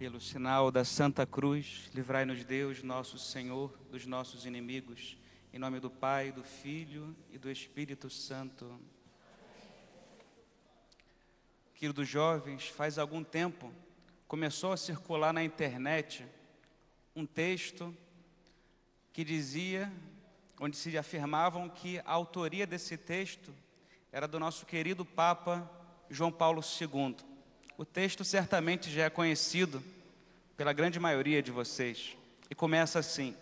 Pelo sinal da Santa Cruz, livrai-nos Deus, nosso Senhor, dos nossos inimigos. Em nome do Pai, do Filho e do Espírito Santo. Queridos jovens, faz algum tempo começou a circular na internet um texto que dizia, onde se afirmavam que a autoria desse texto era do nosso querido Papa João Paulo II. O texto certamente já é conhecido pela grande maioria de vocês e começa assim: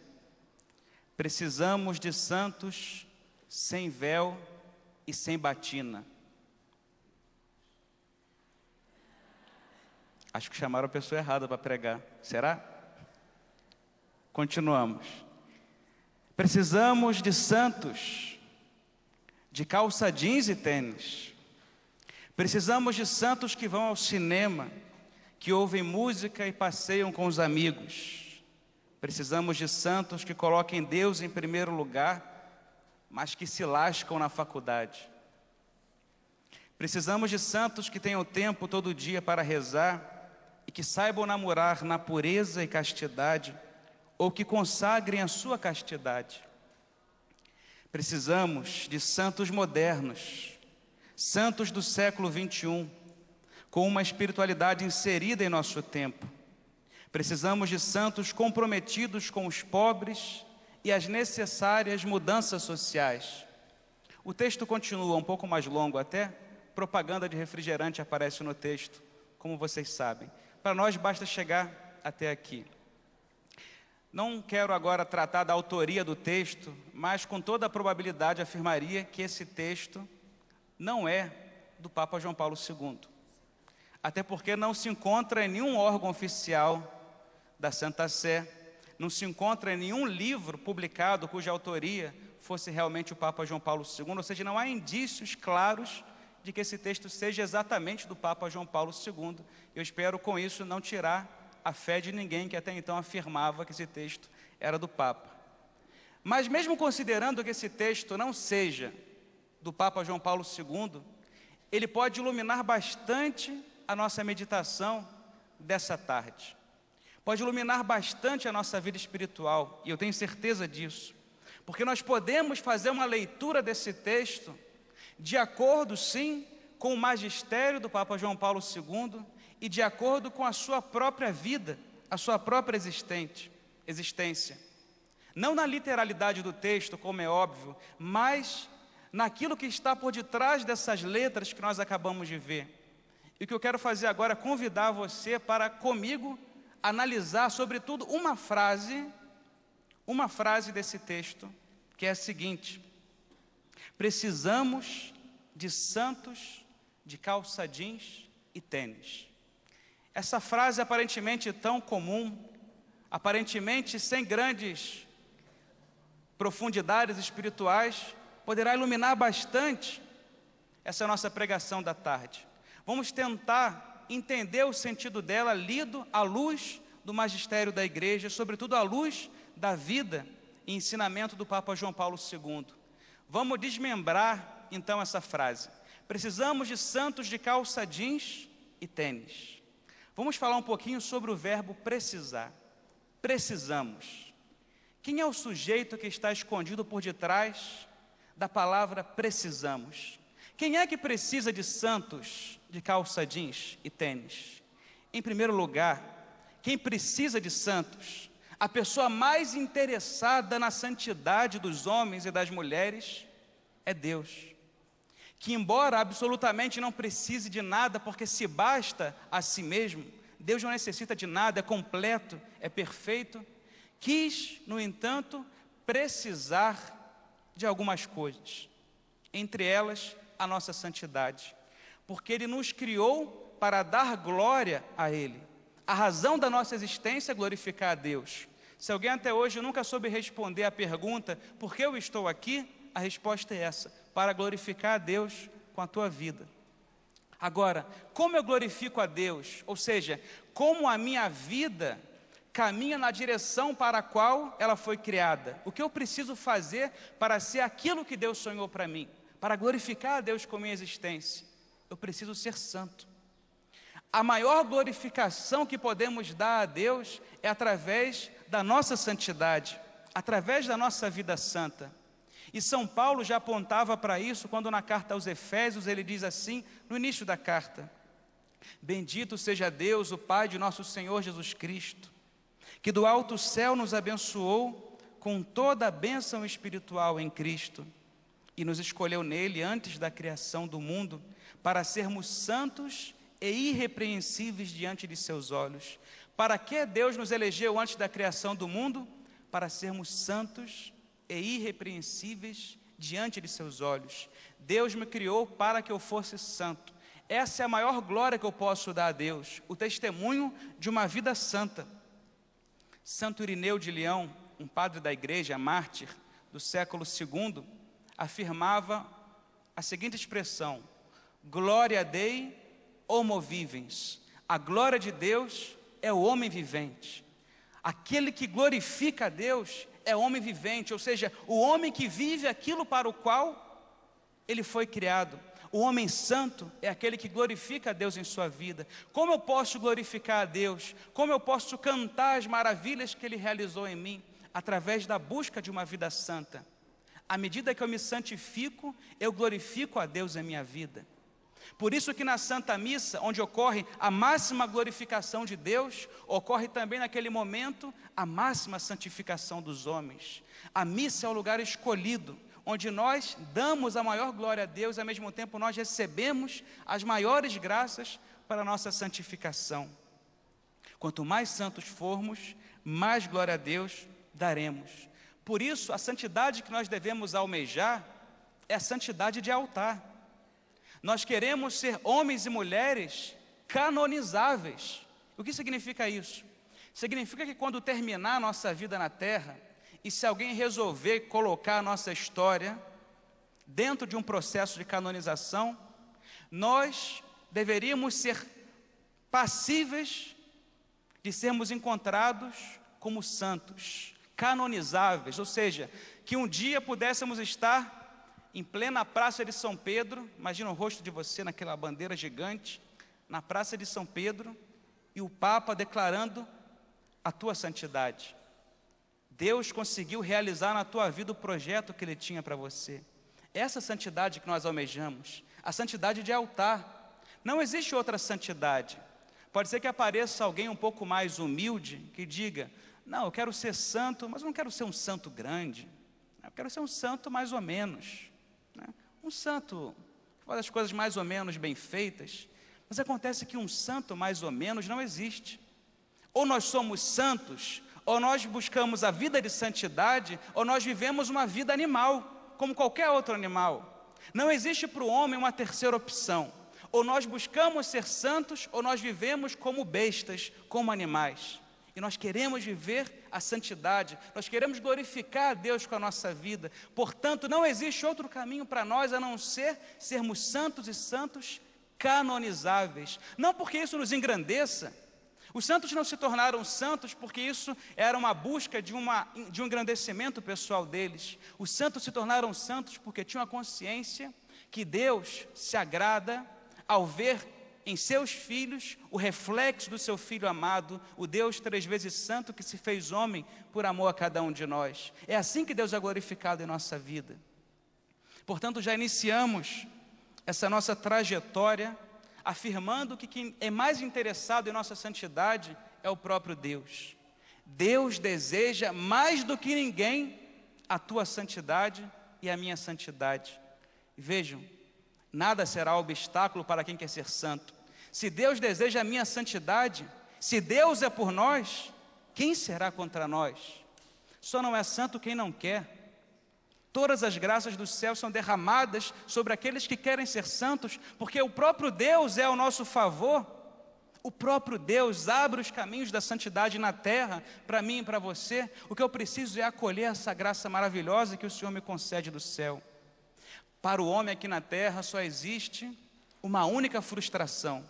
Precisamos de santos sem véu e sem batina. Acho que chamaram a pessoa errada para pregar. Será? Continuamos. Precisamos de santos, de calça jeans e tênis. Precisamos de santos que vão ao cinema, que ouvem música e passeiam com os amigos. Precisamos de santos que coloquem Deus em primeiro lugar, mas que se lascam na faculdade. Precisamos de santos que tenham tempo todo dia para rezar e que saibam namorar na pureza e castidade, ou que consagrem a sua castidade. Precisamos de santos modernos santos do século 21, com uma espiritualidade inserida em nosso tempo. Precisamos de santos comprometidos com os pobres e as necessárias mudanças sociais. O texto continua um pouco mais longo até, propaganda de refrigerante aparece no texto, como vocês sabem. Para nós basta chegar até aqui. Não quero agora tratar da autoria do texto, mas com toda a probabilidade afirmaria que esse texto não é do Papa João Paulo II. Até porque não se encontra em nenhum órgão oficial da Santa Sé, não se encontra em nenhum livro publicado cuja autoria fosse realmente o Papa João Paulo II, ou seja, não há indícios claros de que esse texto seja exatamente do Papa João Paulo II. Eu espero com isso não tirar a fé de ninguém que até então afirmava que esse texto era do Papa. Mas mesmo considerando que esse texto não seja do Papa João Paulo II, ele pode iluminar bastante a nossa meditação dessa tarde. Pode iluminar bastante a nossa vida espiritual, e eu tenho certeza disso, porque nós podemos fazer uma leitura desse texto de acordo, sim, com o magistério do Papa João Paulo II e de acordo com a sua própria vida, a sua própria existente, existência. Não na literalidade do texto, como é óbvio, mas naquilo que está por detrás dessas letras que nós acabamos de ver. E o que eu quero fazer agora é convidar você para comigo analisar, sobretudo, uma frase, uma frase desse texto, que é a seguinte: Precisamos de santos de calça jeans e tênis. Essa frase é aparentemente tão comum, aparentemente sem grandes profundidades espirituais, poderá iluminar bastante essa nossa pregação da tarde. Vamos tentar entender o sentido dela lido à luz do magistério da igreja, sobretudo à luz da vida e ensinamento do Papa João Paulo II. Vamos desmembrar então essa frase. Precisamos de santos de calça jeans e tênis. Vamos falar um pouquinho sobre o verbo precisar. Precisamos. Quem é o sujeito que está escondido por detrás da palavra precisamos. Quem é que precisa de santos de calça jeans e tênis? Em primeiro lugar, quem precisa de santos, a pessoa mais interessada na santidade dos homens e das mulheres, é Deus. Que, embora absolutamente não precise de nada, porque se basta a si mesmo, Deus não necessita de nada, é completo, é perfeito, quis, no entanto, precisar de algumas coisas, entre elas a nossa santidade, porque Ele nos criou para dar glória a Ele. A razão da nossa existência é glorificar a Deus. Se alguém até hoje nunca soube responder à pergunta, por que eu estou aqui? A resposta é essa: para glorificar a Deus com a tua vida. Agora, como eu glorifico a Deus? Ou seja, como a minha vida caminha na direção para a qual ela foi criada. O que eu preciso fazer para ser aquilo que Deus sonhou para mim, para glorificar a Deus com minha existência? Eu preciso ser santo. A maior glorificação que podemos dar a Deus é através da nossa santidade, através da nossa vida santa. E São Paulo já apontava para isso quando na carta aos Efésios ele diz assim, no início da carta: Bendito seja Deus, o Pai de nosso Senhor Jesus Cristo, que do alto céu nos abençoou com toda a bênção espiritual em Cristo e nos escolheu nele antes da criação do mundo para sermos santos e irrepreensíveis diante de seus olhos. Para que Deus nos elegeu antes da criação do mundo? Para sermos santos e irrepreensíveis diante de seus olhos. Deus me criou para que eu fosse santo. Essa é a maior glória que eu posso dar a Deus, o testemunho de uma vida santa. Santo Irineu de Leão, um padre da igreja, mártir do século II, afirmava a seguinte expressão: Glória Dei homo vivens. A glória de Deus é o homem vivente. Aquele que glorifica a Deus é homem vivente, ou seja, o homem que vive aquilo para o qual ele foi criado. O homem santo é aquele que glorifica a Deus em sua vida. Como eu posso glorificar a Deus? Como eu posso cantar as maravilhas que ele realizou em mim? Através da busca de uma vida santa. À medida que eu me santifico, eu glorifico a Deus em minha vida. Por isso que na Santa Missa, onde ocorre a máxima glorificação de Deus, ocorre também naquele momento a máxima santificação dos homens. A missa é o lugar escolhido onde nós damos a maior glória a Deus e ao mesmo tempo nós recebemos as maiores graças para a nossa santificação. Quanto mais santos formos, mais glória a Deus daremos. Por isso, a santidade que nós devemos almejar é a santidade de altar. Nós queremos ser homens e mulheres canonizáveis. O que significa isso? Significa que quando terminar a nossa vida na terra, e se alguém resolver colocar a nossa história dentro de um processo de canonização, nós deveríamos ser passíveis de sermos encontrados como santos, canonizáveis, ou seja, que um dia pudéssemos estar em plena Praça de São Pedro, imagina o rosto de você naquela bandeira gigante, na Praça de São Pedro, e o Papa declarando a tua santidade. Deus conseguiu realizar na tua vida o projeto que Ele tinha para você. Essa santidade que nós almejamos, a santidade de altar. Não existe outra santidade. Pode ser que apareça alguém um pouco mais humilde que diga: Não, eu quero ser santo, mas eu não quero ser um santo grande. Eu quero ser um santo mais ou menos. Né? Um santo que faz as coisas mais ou menos bem feitas. Mas acontece que um santo mais ou menos não existe. Ou nós somos santos ou nós buscamos a vida de santidade, ou nós vivemos uma vida animal, como qualquer outro animal. Não existe para o homem uma terceira opção. Ou nós buscamos ser santos, ou nós vivemos como bestas, como animais. E nós queremos viver a santidade, nós queremos glorificar a Deus com a nossa vida. Portanto, não existe outro caminho para nós a não ser sermos santos e santos canonizáveis. Não porque isso nos engrandeça, os santos não se tornaram santos porque isso era uma busca de, uma, de um engrandecimento pessoal deles. Os santos se tornaram santos porque tinham a consciência que Deus se agrada ao ver em seus filhos o reflexo do seu filho amado, o Deus três vezes santo que se fez homem por amor a cada um de nós. É assim que Deus é glorificado em nossa vida. Portanto, já iniciamos essa nossa trajetória afirmando que quem é mais interessado em nossa santidade é o próprio Deus. Deus deseja mais do que ninguém a tua santidade e a minha santidade. Vejam, nada será obstáculo para quem quer ser santo. Se Deus deseja a minha santidade, se Deus é por nós, quem será contra nós? Só não é santo quem não quer. Todas as graças do céu são derramadas sobre aqueles que querem ser santos, porque o próprio Deus é ao nosso favor. O próprio Deus abre os caminhos da santidade na terra para mim e para você. O que eu preciso é acolher essa graça maravilhosa que o Senhor me concede do céu. Para o homem aqui na terra só existe uma única frustração: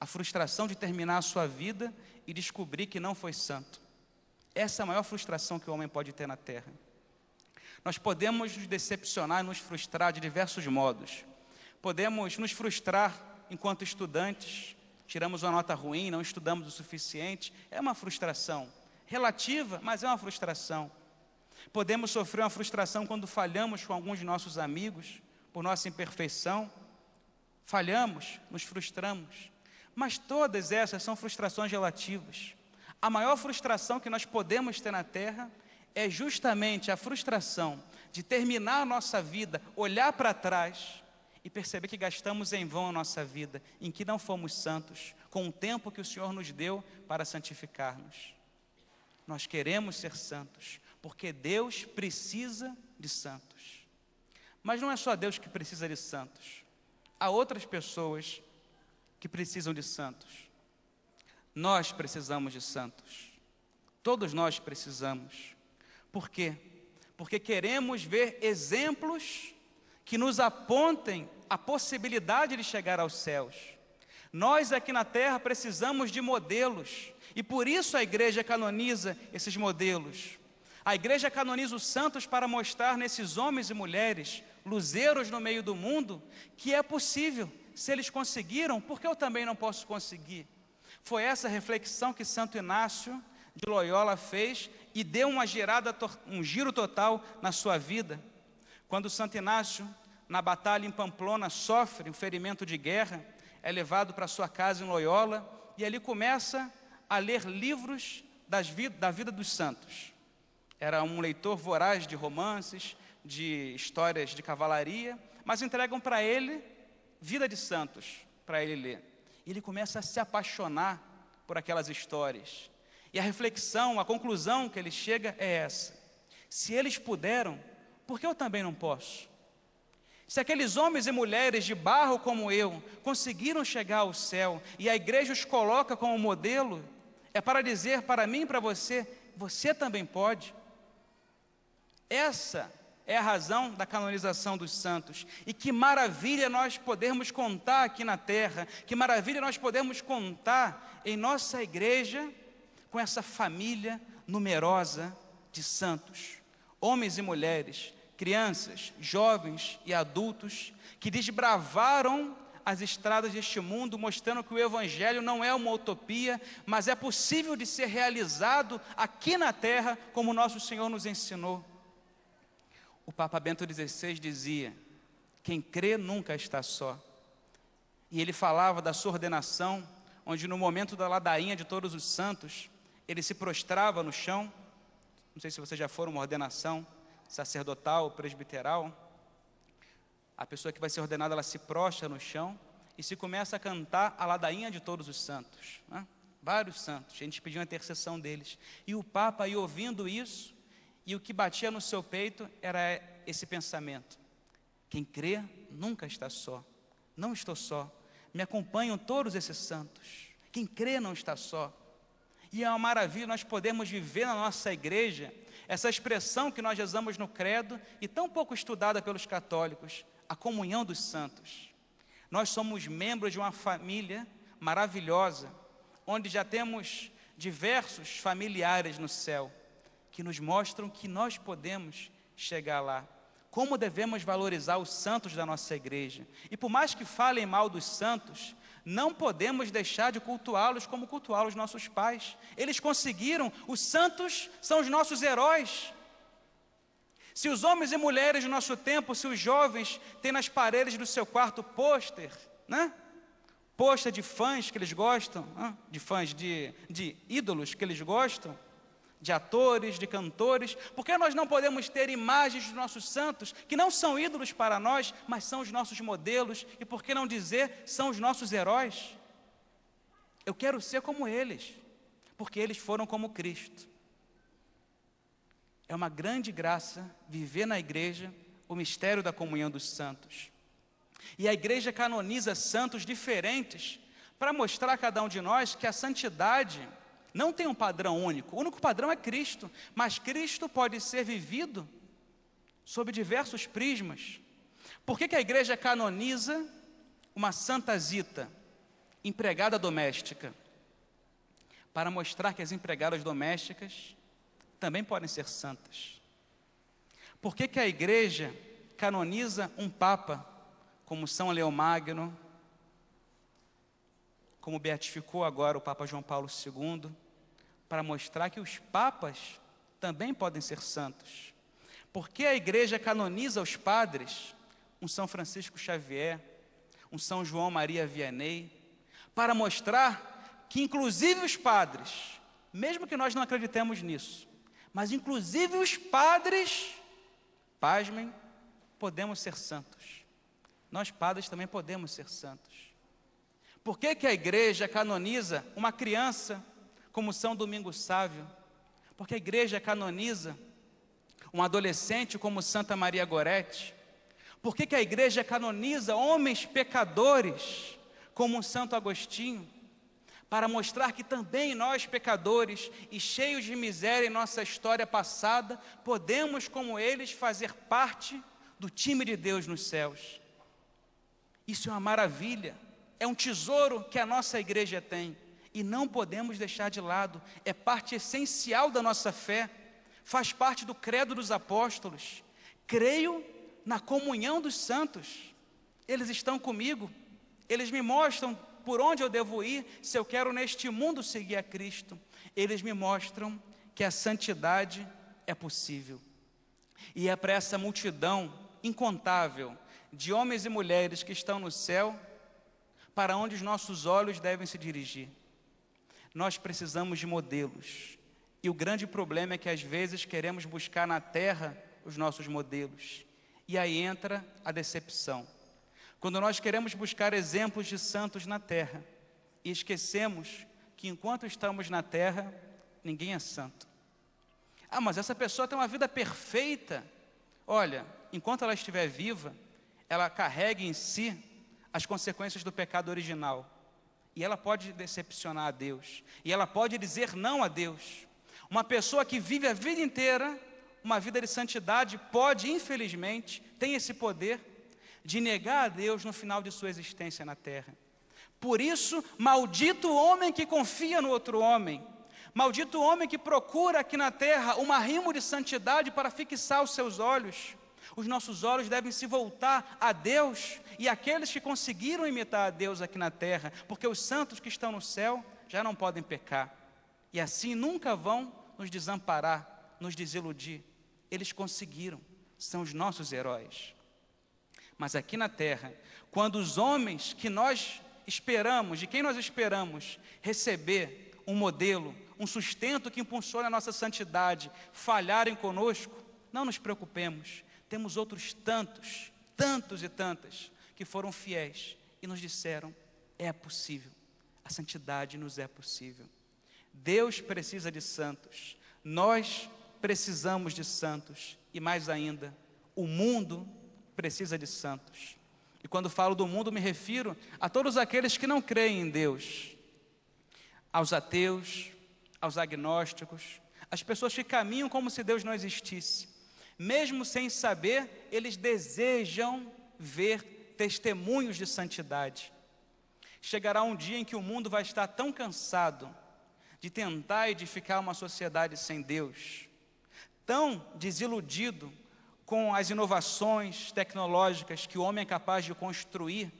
a frustração de terminar a sua vida e descobrir que não foi santo. Essa é a maior frustração que o homem pode ter na terra. Nós podemos nos decepcionar e nos frustrar de diversos modos. Podemos nos frustrar enquanto estudantes, tiramos uma nota ruim, não estudamos o suficiente, é uma frustração. Relativa, mas é uma frustração. Podemos sofrer uma frustração quando falhamos com alguns de nossos amigos, por nossa imperfeição. Falhamos, nos frustramos. Mas todas essas são frustrações relativas. A maior frustração que nós podemos ter na terra é justamente a frustração de terminar a nossa vida, olhar para trás e perceber que gastamos em vão a nossa vida, em que não fomos santos, com o tempo que o Senhor nos deu para santificar-nos. Nós queremos ser santos, porque Deus precisa de santos. Mas não é só Deus que precisa de santos, há outras pessoas que precisam de santos. Nós precisamos de santos. Todos nós precisamos. Por quê? Porque queremos ver exemplos que nos apontem a possibilidade de chegar aos céus. Nós aqui na terra precisamos de modelos, e por isso a igreja canoniza esses modelos. A igreja canoniza os santos para mostrar nesses homens e mulheres, luzeiros no meio do mundo, que é possível. Se eles conseguiram, por que eu também não posso conseguir? Foi essa reflexão que Santo Inácio de Loyola fez e deu uma gerada um giro total na sua vida. Quando Santo Inácio, na batalha em Pamplona, sofre um ferimento de guerra, é levado para sua casa em Loyola e ali começa a ler livros vid da vida dos santos. Era um leitor voraz de romances, de histórias de cavalaria, mas entregam para ele Vida de Santos, para ele ler. E ele começa a se apaixonar por aquelas histórias. E a reflexão, a conclusão que ele chega é essa: se eles puderam, por que eu também não posso? Se aqueles homens e mulheres de barro como eu conseguiram chegar ao céu e a igreja os coloca como modelo, é para dizer para mim e para você: você também pode. Essa é a razão da canonização dos santos. E que maravilha nós podermos contar aqui na terra, que maravilha nós podermos contar em nossa igreja com essa família numerosa de santos, homens e mulheres, crianças, jovens e adultos, que desbravaram as estradas deste mundo, mostrando que o Evangelho não é uma utopia, mas é possível de ser realizado aqui na terra, como nosso Senhor nos ensinou. O Papa Bento XVI dizia: quem crê nunca está só. E ele falava da sua ordenação, onde no momento da ladainha de todos os santos, ele se prostrava no chão. Não sei se você já for uma ordenação sacerdotal, presbiteral. A pessoa que vai ser ordenada, ela se prostra no chão e se começa a cantar a ladainha de todos os santos. Né? Vários santos, a gente pediu a intercessão deles. E o Papa, aí, ouvindo isso, e o que batia no seu peito era esse pensamento: quem crê nunca está só, não estou só, me acompanham todos esses santos. Quem crê não está só, e é uma maravilha nós podemos viver na nossa igreja essa expressão que nós rezamos no credo e tão pouco estudada pelos católicos, a comunhão dos santos. Nós somos membros de uma família maravilhosa, onde já temos diversos familiares no céu que nos mostram que nós podemos chegar lá. Como devemos valorizar os santos da nossa igreja? E por mais que falem mal dos santos, não podemos deixar de cultuá-los como cultuá-los nossos pais. Eles conseguiram, os santos são os nossos heróis. Se os homens e mulheres do nosso tempo, se os jovens têm nas paredes do seu quarto pôster, né? Pôster de fãs que eles gostam, né? de fãs de, de ídolos que eles gostam, de atores, de cantores? Por que nós não podemos ter imagens dos nossos santos que não são ídolos para nós, mas são os nossos modelos? E por que não dizer são os nossos heróis? Eu quero ser como eles, porque eles foram como Cristo. É uma grande graça viver na igreja o mistério da comunhão dos santos. E a igreja canoniza santos diferentes para mostrar a cada um de nós que a santidade não tem um padrão único. O único padrão é Cristo. Mas Cristo pode ser vivido sob diversos prismas. Por que, que a igreja canoniza uma santa zita, empregada doméstica? Para mostrar que as empregadas domésticas também podem ser santas. Por que, que a igreja canoniza um papa como São Leão Magno, como beatificou agora o Papa João Paulo II? para mostrar que os papas também podem ser santos. Porque a igreja canoniza os padres, um São Francisco Xavier, um São João Maria Vianney, para mostrar que inclusive os padres, mesmo que nós não acreditemos nisso, mas inclusive os padres, pasmem, podemos ser santos. Nós padres também podemos ser santos. Por que, que a igreja canoniza uma criança como São Domingos Sávio, porque a igreja canoniza um adolescente como Santa Maria Goretti, por que, que a igreja canoniza homens pecadores como Santo Agostinho? Para mostrar que também nós, pecadores e cheios de miséria em nossa história passada, podemos, como eles, fazer parte do time de Deus nos céus. Isso é uma maravilha, é um tesouro que a nossa igreja tem e não podemos deixar de lado, é parte essencial da nossa fé, faz parte do credo dos apóstolos. Creio na comunhão dos santos, eles estão comigo, eles me mostram por onde eu devo ir se eu quero neste mundo seguir a Cristo. Eles me mostram que a santidade é possível. E é para essa multidão incontável de homens e mulheres que estão no céu para onde os nossos olhos devem se dirigir nós precisamos de modelos. E o grande problema é que às vezes queremos buscar na terra os nossos modelos. E aí entra a decepção. Quando nós queremos buscar exemplos de santos na terra e esquecemos que enquanto estamos na terra, ninguém é santo. Ah, mas essa pessoa tem uma vida perfeita. Olha, enquanto ela estiver viva, ela carrega em si as consequências do pecado original. E ela pode decepcionar a Deus. E ela pode dizer não a Deus. Uma pessoa que vive a vida inteira uma vida de santidade pode, infelizmente, tem esse poder de negar a Deus no final de sua existência na terra. Por isso, maldito o homem que confia no outro homem. Maldito o homem que procura aqui na terra um arrimo de santidade para fixar os seus olhos. Os nossos olhos devem se voltar a Deus e aqueles que conseguiram imitar a Deus aqui na terra, porque os santos que estão no céu já não podem pecar, e assim nunca vão nos desamparar, nos desiludir. Eles conseguiram, são os nossos heróis. Mas aqui na terra, quando os homens que nós esperamos, de quem nós esperamos receber um modelo, um sustento que impulsione a nossa santidade, falharem conosco, não nos preocupemos, temos outros tantos, tantos e tantas, que foram fiéis e nos disseram: é possível, a santidade nos é possível. Deus precisa de santos, nós precisamos de santos e mais ainda, o mundo precisa de santos. E quando falo do mundo, me refiro a todos aqueles que não creem em Deus, aos ateus, aos agnósticos, as pessoas que caminham como se Deus não existisse. Mesmo sem saber, eles desejam ver testemunhos de santidade. Chegará um dia em que o mundo vai estar tão cansado de tentar edificar uma sociedade sem Deus, tão desiludido com as inovações tecnológicas que o homem é capaz de construir,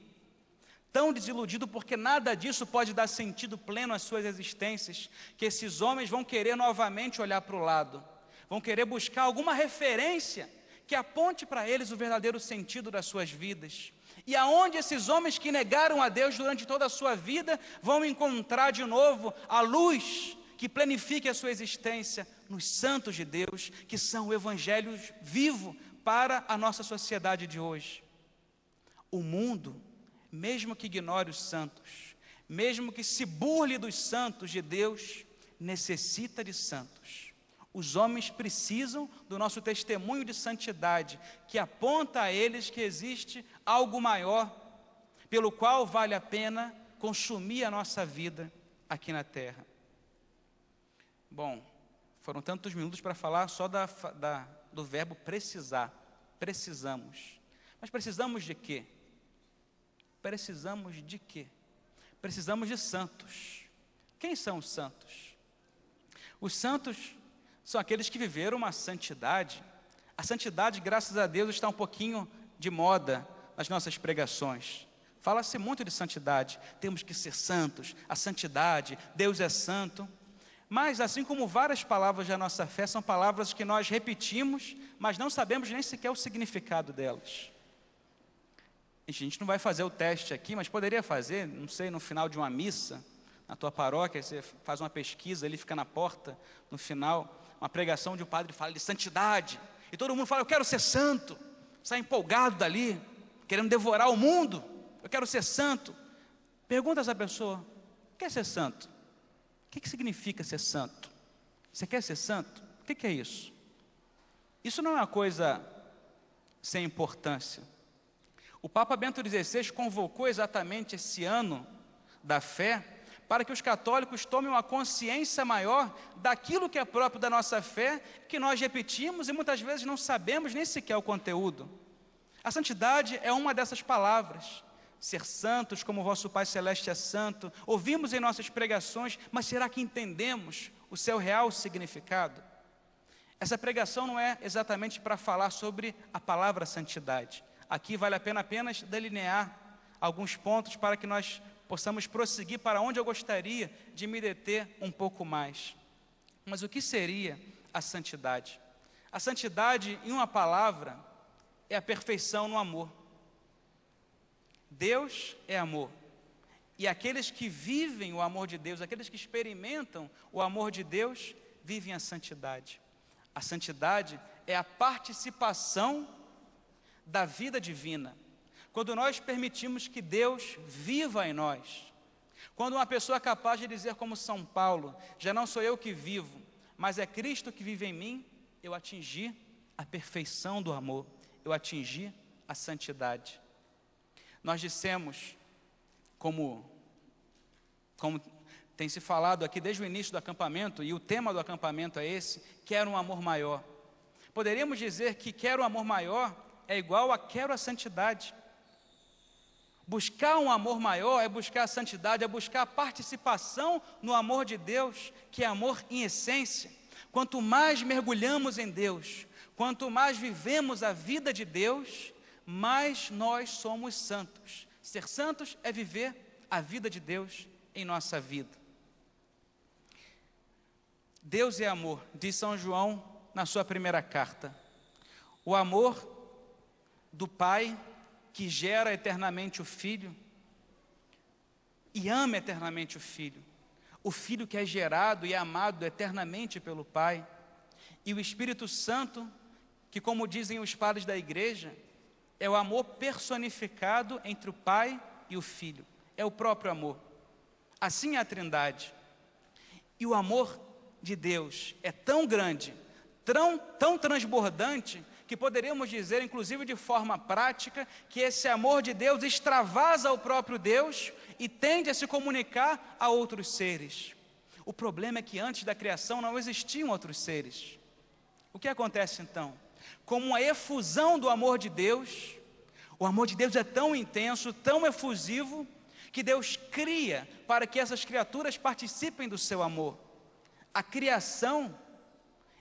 tão desiludido porque nada disso pode dar sentido pleno às suas existências, que esses homens vão querer novamente olhar para o lado, vão querer buscar alguma referência que aponte para eles o verdadeiro sentido das suas vidas. E aonde esses homens que negaram a Deus durante toda a sua vida vão encontrar de novo a luz que planifique a sua existência nos santos de Deus, que são o evangelho vivo para a nossa sociedade de hoje. O mundo, mesmo que ignore os santos, mesmo que se burle dos santos de Deus, necessita de santos os homens precisam do nosso testemunho de santidade, que aponta a eles que existe algo maior, pelo qual vale a pena consumir a nossa vida aqui na terra. Bom, foram tantos minutos para falar só da, da, do verbo precisar. Precisamos. Mas precisamos de quê? Precisamos de quê? Precisamos de santos. Quem são os santos? Os santos são aqueles que viveram uma santidade. A santidade, graças a Deus, está um pouquinho de moda nas nossas pregações. Fala-se muito de santidade, temos que ser santos, a santidade, Deus é santo. Mas, assim como várias palavras da nossa fé, são palavras que nós repetimos, mas não sabemos nem sequer o significado delas. A gente não vai fazer o teste aqui, mas poderia fazer, não sei, no final de uma missa, na tua paróquia, você faz uma pesquisa, ele fica na porta, no final, uma pregação de um padre fala de santidade, e todo mundo fala, eu quero ser santo, sai empolgado dali, querendo devorar o mundo, eu quero ser santo. Pergunta essa pessoa, o que é ser santo? O que, é que significa ser santo? Você quer ser santo? O que é, é isso? Isso não é uma coisa sem importância. O Papa Bento XVI convocou exatamente esse ano da fé para que os católicos tomem uma consciência maior daquilo que é próprio da nossa fé, que nós repetimos e muitas vezes não sabemos nem sequer o conteúdo. A santidade é uma dessas palavras. Ser santos como vosso Pai Celeste é santo, ouvimos em nossas pregações, mas será que entendemos o seu real significado? Essa pregação não é exatamente para falar sobre a palavra santidade. Aqui vale a pena apenas delinear alguns pontos para que nós possamos prosseguir para onde eu gostaria de me deter um pouco mais. Mas o que seria a santidade? A santidade, em uma palavra, é a perfeição no amor. Deus é amor. E aqueles que vivem o amor de Deus, aqueles que experimentam o amor de Deus, vivem a santidade. A santidade é a participação da vida divina quando nós permitimos que Deus viva em nós. Quando uma pessoa é capaz de dizer, como São Paulo: Já não sou eu que vivo, mas é Cristo que vive em mim, eu atingi a perfeição do amor, eu atingi a santidade. Nós dissemos, como, como tem se falado aqui desde o início do acampamento, e o tema do acampamento é esse: quero um amor maior. Poderíamos dizer que quero um amor maior é igual a quero a santidade. Buscar um amor maior é buscar a santidade, é buscar a participação no amor de Deus, que é amor em essência. Quanto mais mergulhamos em Deus, quanto mais vivemos a vida de Deus, mais nós somos santos. Ser santos é viver a vida de Deus em nossa vida. Deus é amor, diz São João na sua primeira carta. O amor do Pai que gera eternamente o filho e ama eternamente o filho. O filho que é gerado e amado eternamente pelo Pai. E o Espírito Santo, que, como dizem os padres da igreja, é o amor personificado entre o Pai e o Filho. É o próprio amor. Assim é a Trindade. E o amor de Deus é tão grande, tão, tão transbordante, que poderíamos dizer, inclusive de forma prática, que esse amor de Deus extravasa o próprio Deus e tende a se comunicar a outros seres. O problema é que antes da criação não existiam outros seres. O que acontece então? Como a efusão do amor de Deus, o amor de Deus é tão intenso, tão efusivo, que Deus cria para que essas criaturas participem do seu amor. A criação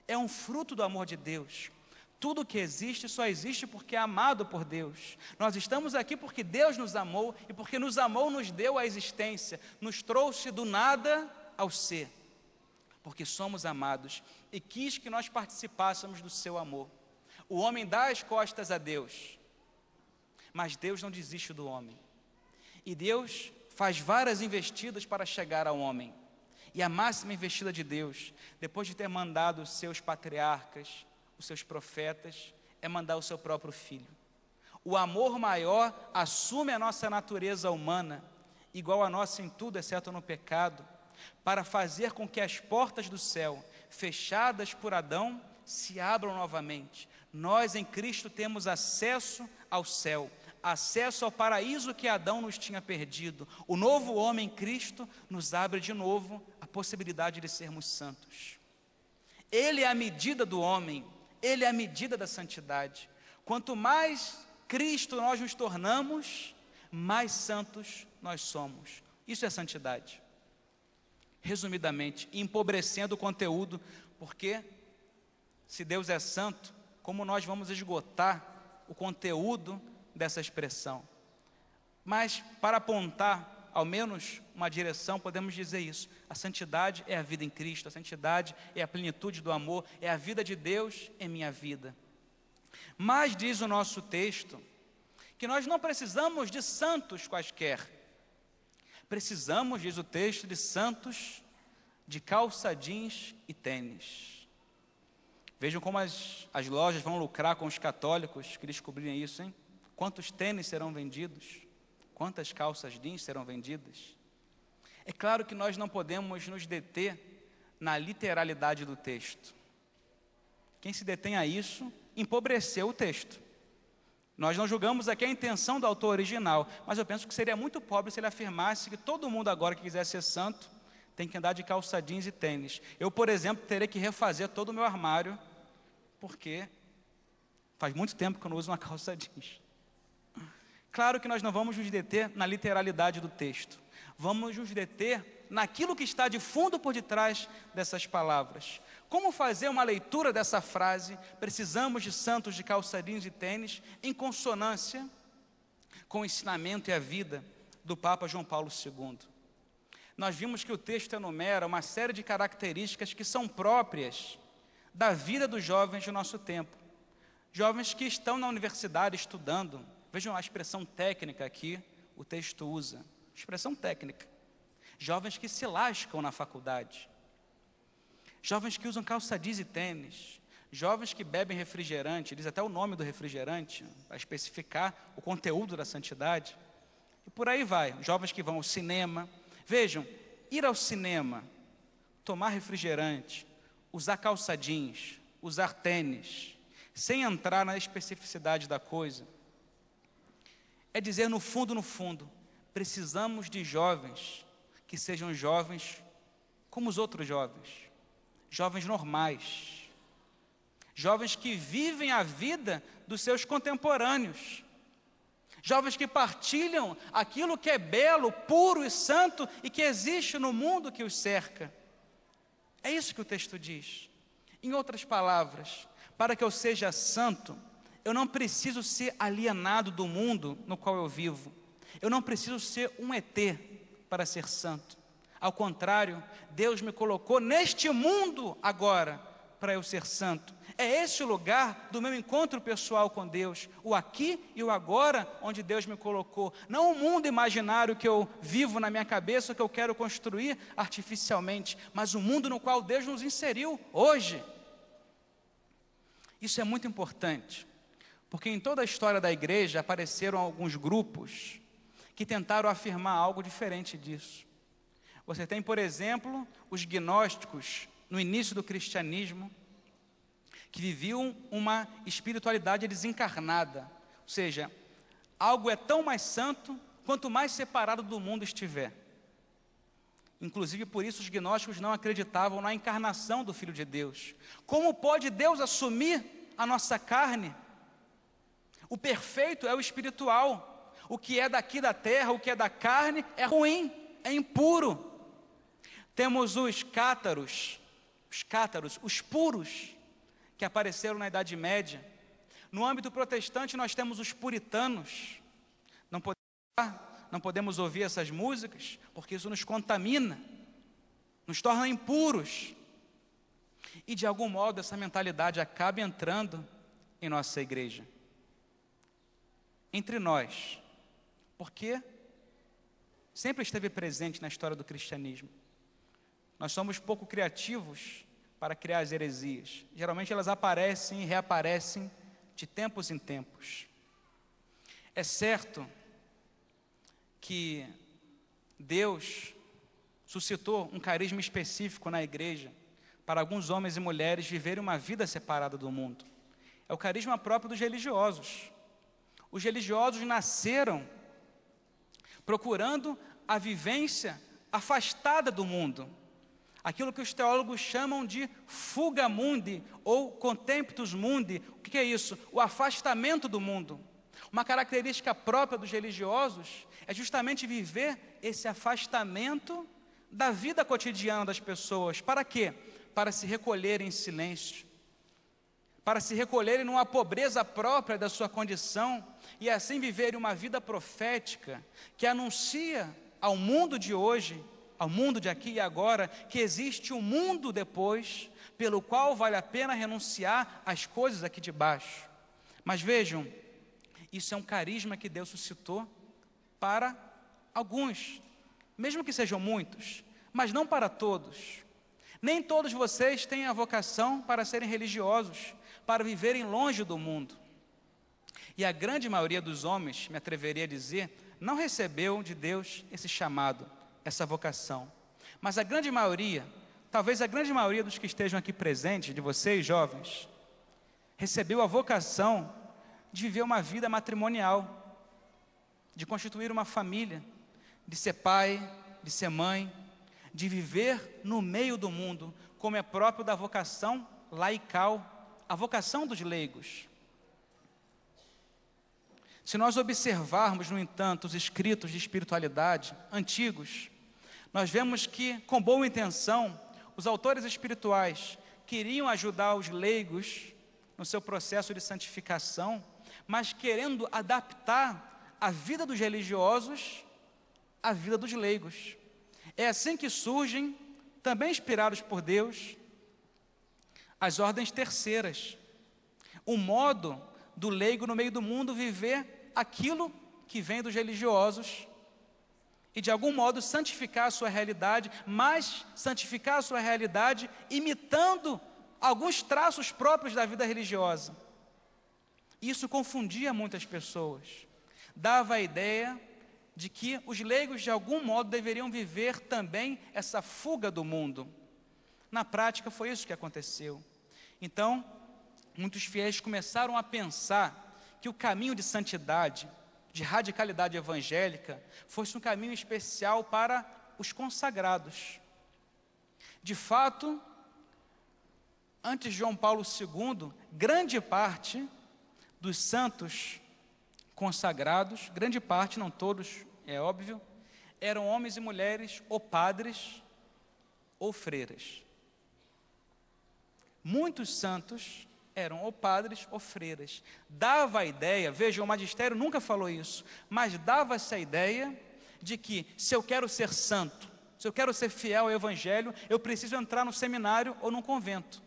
é um fruto do amor de Deus, tudo que existe só existe porque é amado por Deus. Nós estamos aqui porque Deus nos amou e porque nos amou nos deu a existência, nos trouxe do nada ao ser. Porque somos amados e quis que nós participássemos do seu amor. O homem dá as costas a Deus, mas Deus não desiste do homem. E Deus faz várias investidas para chegar ao homem. E a máxima investida de Deus, depois de ter mandado os seus patriarcas, os seus profetas, é mandar o seu próprio filho. O amor maior assume a nossa natureza humana, igual a nossa em tudo, exceto no pecado, para fazer com que as portas do céu, fechadas por Adão, se abram novamente. Nós em Cristo temos acesso ao céu, acesso ao paraíso que Adão nos tinha perdido. O novo homem Cristo nos abre de novo a possibilidade de sermos santos. Ele é a medida do homem, ele é a medida da santidade. Quanto mais Cristo nós nos tornamos, mais santos nós somos. Isso é santidade. Resumidamente, empobrecendo o conteúdo, porque se Deus é santo, como nós vamos esgotar o conteúdo dessa expressão? Mas para apontar ao menos uma direção, podemos dizer isso. A santidade é a vida em Cristo, a santidade é a plenitude do amor, é a vida de Deus em minha vida. Mas diz o nosso texto que nós não precisamos de santos quaisquer. Precisamos, diz o texto, de santos de calça jeans e tênis. Vejam como as, as lojas vão lucrar com os católicos que descobrirem isso, hein? Quantos tênis serão vendidos? quantas calças jeans serão vendidas? É claro que nós não podemos nos deter na literalidade do texto. Quem se detém a isso empobreceu o texto. Nós não julgamos aqui a intenção do autor original, mas eu penso que seria muito pobre se ele afirmasse que todo mundo agora que quiser ser santo tem que andar de calça jeans e tênis. Eu, por exemplo, terei que refazer todo o meu armário, porque faz muito tempo que eu não uso uma calça jeans. Claro que nós não vamos nos deter na literalidade do texto. Vamos nos deter naquilo que está de fundo por detrás dessas palavras. Como fazer uma leitura dessa frase? Precisamos de santos de calçadinhos e tênis em consonância com o ensinamento e a vida do Papa João Paulo II. Nós vimos que o texto enumera uma série de características que são próprias da vida dos jovens do nosso tempo. Jovens que estão na universidade estudando, Vejam a expressão técnica que o texto usa. Expressão técnica. Jovens que se lascam na faculdade. Jovens que usam calça jeans e tênis. Jovens que bebem refrigerante, diz até o nome do refrigerante, para especificar o conteúdo da santidade. E por aí vai. Jovens que vão ao cinema. Vejam, ir ao cinema, tomar refrigerante, usar calça jeans, usar tênis, sem entrar na especificidade da coisa, é dizer no fundo, no fundo, precisamos de jovens que sejam jovens como os outros jovens, jovens normais, jovens que vivem a vida dos seus contemporâneos, jovens que partilham aquilo que é belo, puro e santo e que existe no mundo que os cerca. É isso que o texto diz. Em outras palavras, para que eu seja santo, eu não preciso ser alienado do mundo no qual eu vivo. Eu não preciso ser um ET para ser santo. Ao contrário, Deus me colocou neste mundo agora para eu ser santo. É esse o lugar do meu encontro pessoal com Deus, o aqui e o agora onde Deus me colocou. Não o mundo imaginário que eu vivo na minha cabeça, que eu quero construir artificialmente, mas o mundo no qual Deus nos inseriu hoje. Isso é muito importante. Porque em toda a história da igreja apareceram alguns grupos que tentaram afirmar algo diferente disso. Você tem, por exemplo, os gnósticos no início do cristianismo, que viviam uma espiritualidade desencarnada, ou seja, algo é tão mais santo quanto mais separado do mundo estiver. Inclusive por isso os gnósticos não acreditavam na encarnação do Filho de Deus. Como pode Deus assumir a nossa carne o perfeito é o espiritual. O que é daqui da terra, o que é da carne, é ruim, é impuro. Temos os cátaros, os cátaros, os puros, que apareceram na Idade Média. No âmbito protestante, nós temos os puritanos. Não podemos, não podemos ouvir essas músicas, porque isso nos contamina, nos torna impuros. E de algum modo essa mentalidade acaba entrando em nossa igreja entre nós, porque sempre esteve presente na história do cristianismo. Nós somos pouco criativos para criar as heresias. Geralmente elas aparecem e reaparecem de tempos em tempos. É certo que Deus suscitou um carisma específico na igreja para alguns homens e mulheres viverem uma vida separada do mundo. É o carisma próprio dos religiosos. Os religiosos nasceram procurando a vivência afastada do mundo. Aquilo que os teólogos chamam de fuga mundi ou contemptus mundi. O que é isso? O afastamento do mundo. Uma característica própria dos religiosos é justamente viver esse afastamento da vida cotidiana das pessoas. Para quê? Para se recolher em silêncio, para se recolherem numa pobreza própria da sua condição e assim viverem uma vida profética que anuncia ao mundo de hoje, ao mundo de aqui e agora, que existe um mundo depois pelo qual vale a pena renunciar às coisas aqui de baixo. Mas vejam, isso é um carisma que Deus suscitou para alguns, mesmo que sejam muitos, mas não para todos. Nem todos vocês têm a vocação para serem religiosos, para viverem longe do mundo. E a grande maioria dos homens, me atreveria a dizer, não recebeu de Deus esse chamado, essa vocação. Mas a grande maioria, talvez a grande maioria dos que estejam aqui presentes, de vocês jovens, recebeu a vocação de viver uma vida matrimonial, de constituir uma família, de ser pai, de ser mãe, de viver no meio do mundo, como é próprio da vocação laical a vocação dos leigos. Se nós observarmos, no entanto, os escritos de espiritualidade antigos, nós vemos que, com boa intenção, os autores espirituais queriam ajudar os leigos no seu processo de santificação, mas querendo adaptar a vida dos religiosos à vida dos leigos. É assim que surgem, também inspirados por Deus, as ordens terceiras, o modo do leigo no meio do mundo viver aquilo que vem dos religiosos e de algum modo santificar a sua realidade, mas santificar a sua realidade imitando alguns traços próprios da vida religiosa. Isso confundia muitas pessoas, dava a ideia de que os leigos de algum modo deveriam viver também essa fuga do mundo na prática, foi isso que aconteceu. Então, muitos fiéis começaram a pensar que o caminho de santidade, de radicalidade evangélica, fosse um caminho especial para os consagrados. De fato, antes de João Paulo II, grande parte dos santos consagrados, grande parte, não todos, é óbvio, eram homens e mulheres ou padres ou freiras. Muitos santos eram ou padres ou freiras. Dava a ideia, veja, o magistério nunca falou isso, mas dava essa ideia de que se eu quero ser santo, se eu quero ser fiel ao evangelho, eu preciso entrar no seminário ou num convento.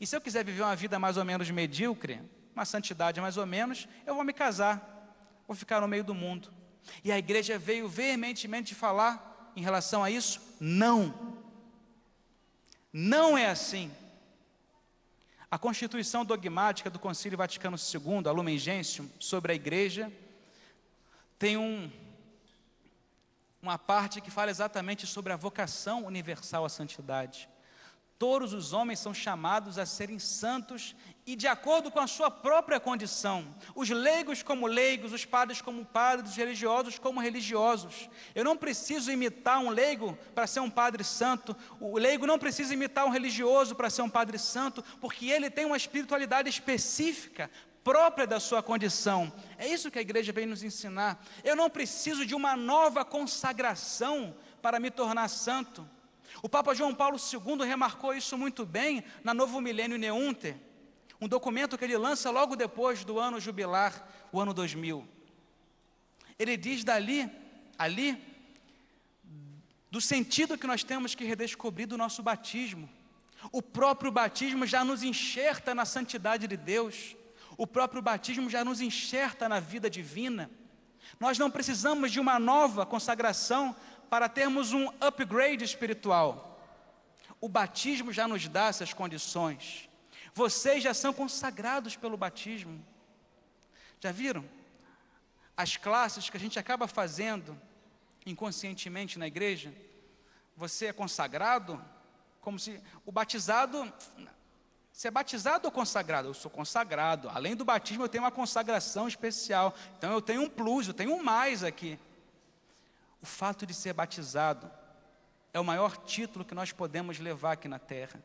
E se eu quiser viver uma vida mais ou menos medíocre, uma santidade mais ou menos, eu vou me casar, vou ficar no meio do mundo. E a igreja veio veementemente falar em relação a isso: não. Não é assim. A constituição dogmática do Concílio Vaticano II, a Lumen Gentium, sobre a igreja, tem um, uma parte que fala exatamente sobre a vocação universal à santidade. Todos os homens são chamados a serem santos e de acordo com a sua própria condição. Os leigos como leigos, os padres como padres, os religiosos como religiosos. Eu não preciso imitar um leigo para ser um padre santo. O leigo não precisa imitar um religioso para ser um padre santo, porque ele tem uma espiritualidade específica, própria da sua condição. É isso que a igreja vem nos ensinar. Eu não preciso de uma nova consagração para me tornar santo. O Papa João Paulo II remarcou isso muito bem na Novo Milênio Neunte, um documento que ele lança logo depois do ano jubilar, o ano 2000. Ele diz dali, ali, do sentido que nós temos que redescobrir do nosso batismo. O próprio batismo já nos enxerta na santidade de Deus. O próprio batismo já nos enxerta na vida divina. Nós não precisamos de uma nova consagração, para termos um upgrade espiritual. O batismo já nos dá essas condições. Vocês já são consagrados pelo batismo. Já viram? As classes que a gente acaba fazendo inconscientemente na igreja, você é consagrado como se o batizado Você é batizado ou consagrado? Eu sou consagrado. Além do batismo, eu tenho uma consagração especial. Então eu tenho um plus, eu tenho um mais aqui. O fato de ser batizado é o maior título que nós podemos levar aqui na terra.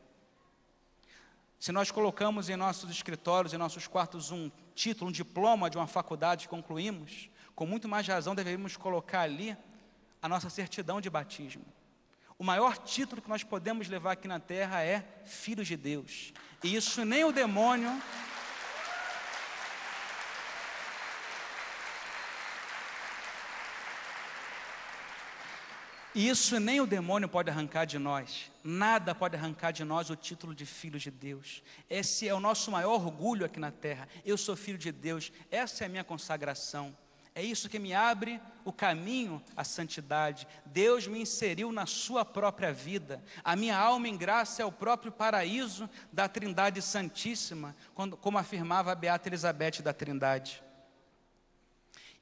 Se nós colocamos em nossos escritórios, em nossos quartos, um título, um diploma de uma faculdade que concluímos, com muito mais razão deveríamos colocar ali a nossa certidão de batismo. O maior título que nós podemos levar aqui na terra é Filhos de Deus. E isso nem o demônio E isso nem o demônio pode arrancar de nós. Nada pode arrancar de nós o título de filho de Deus. Esse é o nosso maior orgulho aqui na terra. Eu sou filho de Deus. Essa é a minha consagração. É isso que me abre o caminho à santidade. Deus me inseriu na sua própria vida. A minha alma em graça é o próprio paraíso da Trindade Santíssima, quando, como afirmava a Beata Elizabeth da Trindade.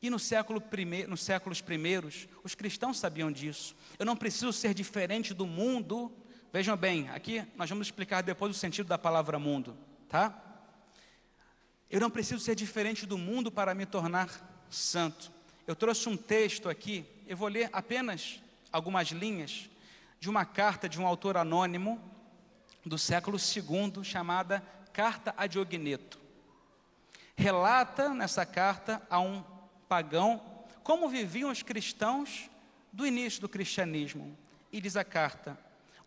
E no século prime... nos séculos primeiros, os cristãos sabiam disso. Eu não preciso ser diferente do mundo. Vejam bem, aqui nós vamos explicar depois o sentido da palavra mundo, tá? Eu não preciso ser diferente do mundo para me tornar santo. Eu trouxe um texto aqui, eu vou ler apenas algumas linhas de uma carta de um autor anônimo do século II, chamada Carta a Diogneto. Relata nessa carta a um pagão, como viviam os cristãos do início do cristianismo. E diz a carta: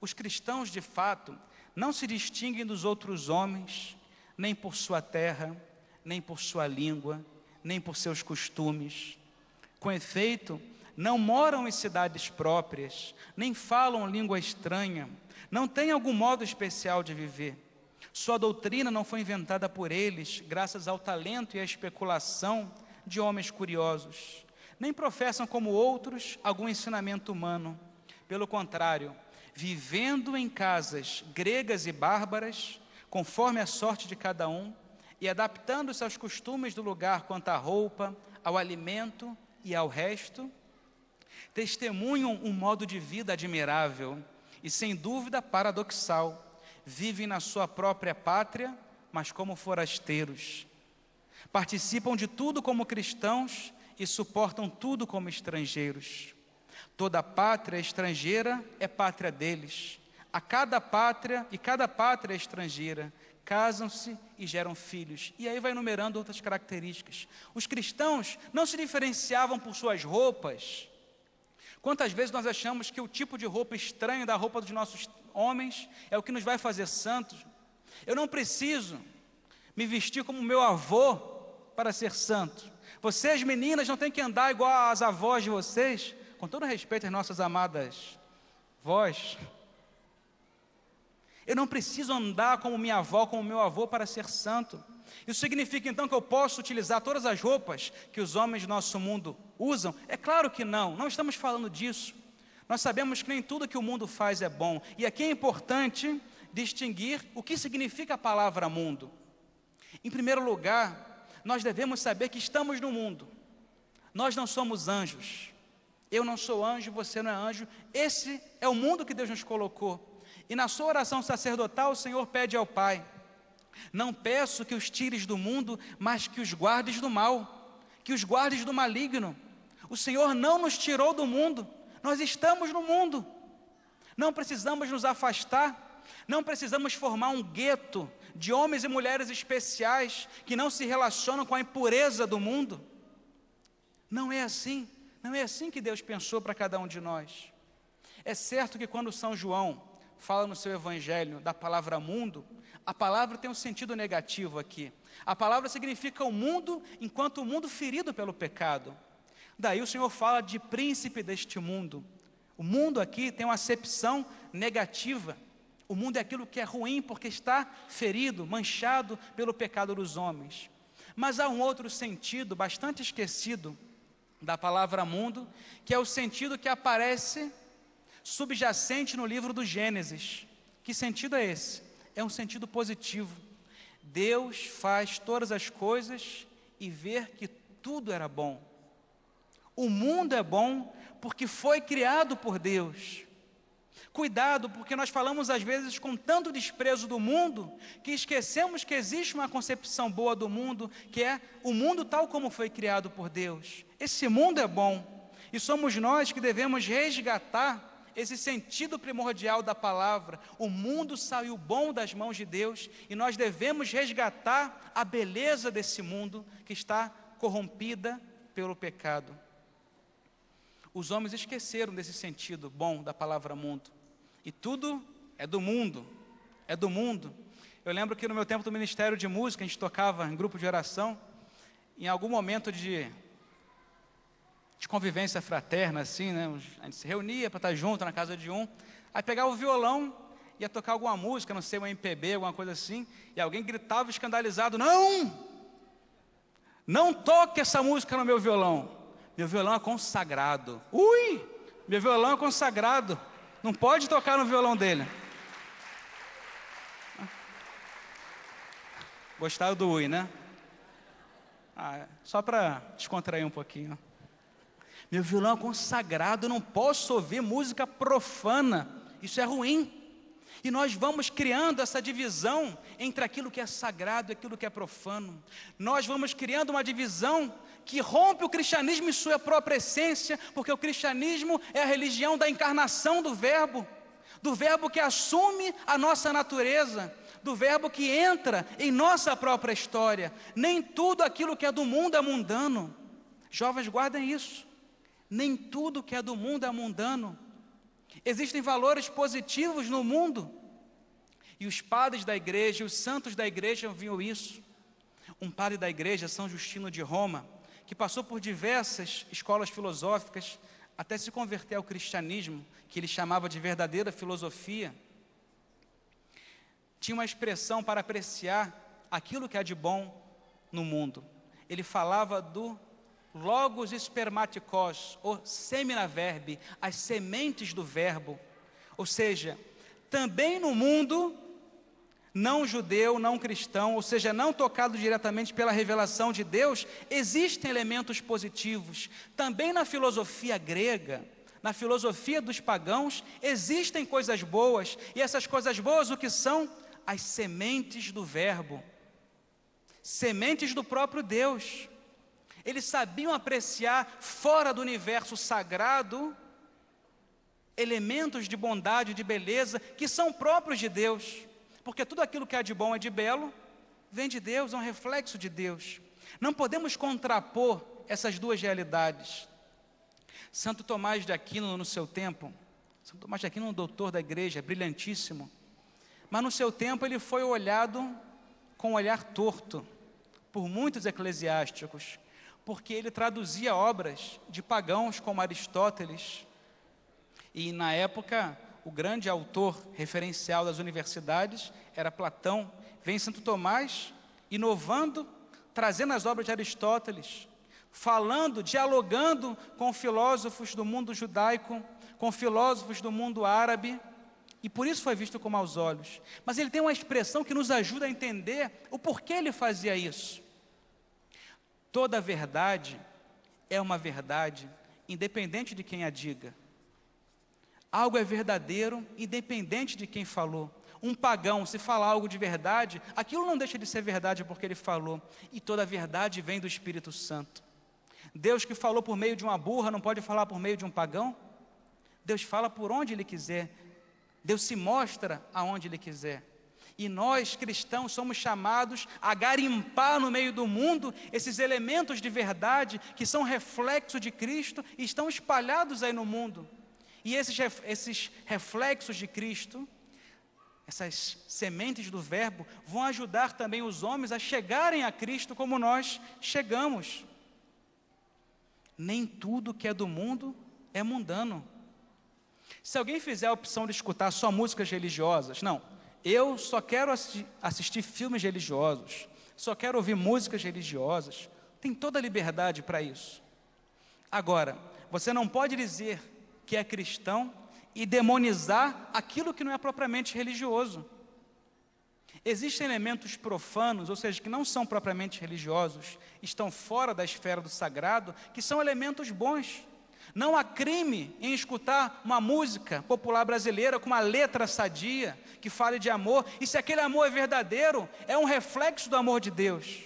os cristãos de fato não se distinguem dos outros homens, nem por sua terra, nem por sua língua, nem por seus costumes. Com efeito, não moram em cidades próprias, nem falam língua estranha, não têm algum modo especial de viver. Sua doutrina não foi inventada por eles, graças ao talento e à especulação de homens curiosos, nem professam como outros algum ensinamento humano. Pelo contrário, vivendo em casas gregas e bárbaras, conforme a sorte de cada um, e adaptando-se aos costumes do lugar quanto à roupa, ao alimento e ao resto, testemunham um modo de vida admirável e, sem dúvida, paradoxal. Vivem na sua própria pátria, mas como forasteiros Participam de tudo como cristãos e suportam tudo como estrangeiros. Toda pátria estrangeira é pátria deles. A cada pátria e cada pátria estrangeira casam-se e geram filhos. E aí vai enumerando outras características. Os cristãos não se diferenciavam por suas roupas. Quantas vezes nós achamos que o tipo de roupa estranho da roupa dos nossos homens é o que nos vai fazer santos? Eu não preciso me vestir como meu avô para ser santo. Vocês, meninas, não têm que andar igual às avós de vocês, com todo respeito às nossas amadas vós. Eu não preciso andar como minha avó, como meu avô para ser santo. Isso significa então que eu posso utilizar todas as roupas que os homens do nosso mundo usam? É claro que não, não estamos falando disso. Nós sabemos que nem tudo que o mundo faz é bom, e aqui é importante distinguir o que significa a palavra mundo. Em primeiro lugar, nós devemos saber que estamos no mundo. Nós não somos anjos. Eu não sou anjo, você não é anjo. Esse é o mundo que Deus nos colocou. E na sua oração sacerdotal, o Senhor pede ao Pai: Não peço que os tires do mundo, mas que os guardes do mal, que os guardes do maligno. O Senhor não nos tirou do mundo, nós estamos no mundo. Não precisamos nos afastar, não precisamos formar um gueto de homens e mulheres especiais que não se relacionam com a impureza do mundo. Não é assim, não é assim que Deus pensou para cada um de nós. É certo que quando São João fala no seu evangelho da palavra mundo, a palavra tem um sentido negativo aqui. A palavra significa o mundo enquanto o mundo ferido pelo pecado. Daí o Senhor fala de príncipe deste mundo. O mundo aqui tem uma acepção negativa. O mundo é aquilo que é ruim porque está ferido, manchado pelo pecado dos homens. Mas há um outro sentido bastante esquecido da palavra mundo, que é o sentido que aparece subjacente no livro do Gênesis. Que sentido é esse? É um sentido positivo. Deus faz todas as coisas e ver que tudo era bom. O mundo é bom porque foi criado por Deus. Cuidado, porque nós falamos às vezes com tanto desprezo do mundo que esquecemos que existe uma concepção boa do mundo, que é o mundo tal como foi criado por Deus. Esse mundo é bom e somos nós que devemos resgatar esse sentido primordial da palavra. O mundo saiu bom das mãos de Deus e nós devemos resgatar a beleza desse mundo que está corrompida pelo pecado os homens esqueceram desse sentido bom da palavra mundo. E tudo é do mundo, é do mundo. Eu lembro que no meu tempo do Ministério de Música, a gente tocava em grupo de oração, em algum momento de, de convivência fraterna, assim, né? A gente se reunia para estar tá junto na casa de um, aí pegava o violão, ia tocar alguma música, não sei, um MPB, alguma coisa assim, e alguém gritava escandalizado: Não! Não toque essa música no meu violão. Meu violão é consagrado. Ui! Meu violão é consagrado. Não pode tocar no violão dele. Gostaram do ui, né? Ah, é. só para descontrair um pouquinho. Meu violão é consagrado, não posso ouvir música profana. Isso é ruim. E nós vamos criando essa divisão entre aquilo que é sagrado e aquilo que é profano. Nós vamos criando uma divisão que rompe o cristianismo em sua própria essência, porque o cristianismo é a religião da encarnação do Verbo, do Verbo que assume a nossa natureza, do Verbo que entra em nossa própria história. Nem tudo aquilo que é do mundo é mundano. Jovens, guardem isso. Nem tudo que é do mundo é mundano. Existem valores positivos no mundo. E os padres da igreja, os santos da igreja viam isso. Um padre da igreja, São Justino de Roma, que passou por diversas escolas filosóficas até se converter ao cristianismo, que ele chamava de verdadeira filosofia, tinha uma expressão para apreciar aquilo que há de bom no mundo. Ele falava do logos spermaticos, ou semina as sementes do verbo. Ou seja, também no mundo não judeu, não cristão, ou seja, não tocado diretamente pela revelação de Deus, existem elementos positivos. Também na filosofia grega, na filosofia dos pagãos, existem coisas boas, e essas coisas boas o que são? As sementes do Verbo, sementes do próprio Deus. Eles sabiam apreciar fora do universo sagrado elementos de bondade, de beleza que são próprios de Deus porque tudo aquilo que há de bom é de belo, vem de Deus, é um reflexo de Deus. Não podemos contrapor essas duas realidades. Santo Tomás de Aquino, no seu tempo, Santo Tomás de Aquino é um doutor da igreja, brilhantíssimo, mas no seu tempo ele foi olhado com um olhar torto por muitos eclesiásticos, porque ele traduzia obras de pagãos como Aristóteles. E na época, o grande autor referencial das universidades era Platão, vem Santo Tomás inovando, trazendo as obras de Aristóteles, falando, dialogando com filósofos do mundo judaico, com filósofos do mundo árabe, e por isso foi visto com maus olhos. Mas ele tem uma expressão que nos ajuda a entender o porquê ele fazia isso. Toda verdade é uma verdade, independente de quem a diga. Algo é verdadeiro, independente de quem falou. Um pagão, se falar algo de verdade, aquilo não deixa de ser verdade porque ele falou. E toda verdade vem do Espírito Santo. Deus que falou por meio de uma burra não pode falar por meio de um pagão? Deus fala por onde Ele quiser. Deus se mostra aonde Ele quiser. E nós cristãos somos chamados a garimpar no meio do mundo esses elementos de verdade que são reflexo de Cristo e estão espalhados aí no mundo. E esses, esses reflexos de Cristo, essas sementes do Verbo, vão ajudar também os homens a chegarem a Cristo como nós chegamos. Nem tudo que é do mundo é mundano. Se alguém fizer a opção de escutar só músicas religiosas, não, eu só quero assistir filmes religiosos, só quero ouvir músicas religiosas, tem toda a liberdade para isso. Agora, você não pode dizer que é cristão e demonizar aquilo que não é propriamente religioso. Existem elementos profanos, ou seja, que não são propriamente religiosos, estão fora da esfera do sagrado, que são elementos bons. Não há crime em escutar uma música popular brasileira com uma letra sadia que fale de amor, e se aquele amor é verdadeiro, é um reflexo do amor de Deus.